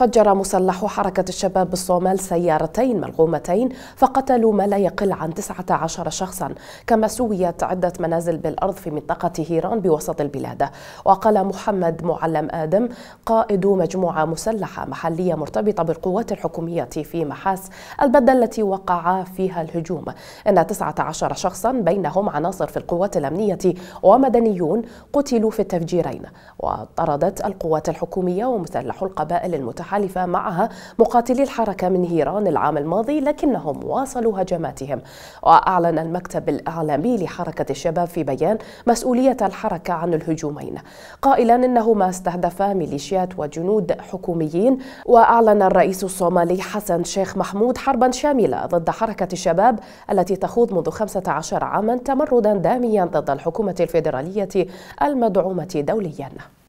فجر مسلح حركة الشباب بالصومال سيارتين ملغومتين فقتلوا ما لا يقل عن 19 شخصا كما سويت عدة منازل بالأرض في منطقة هيران بوسط البلاد وقال محمد معلم آدم قائد مجموعة مسلحة محلية مرتبطة بالقوات الحكومية في محاس البلدة التي وقع فيها الهجوم إن 19 شخصا بينهم عناصر في القوات الأمنية ومدنيون قتلوا في التفجيرين وطردت القوات الحكومية ومسلح القبائل المتحدة حالف معها مقاتلي الحركة من هيران العام الماضي لكنهم واصلوا هجماتهم وأعلن المكتب الإعلامي لحركة الشباب في بيان مسؤولية الحركة عن الهجومين قائلا إنهما استهدفا ميليشيات وجنود حكوميين وأعلن الرئيس الصومالي حسن شيخ محمود حربا شاملة ضد حركة الشباب التي تخوض منذ 15 عاما تمردا داميا ضد الحكومة الفيدرالية المدعومة دوليا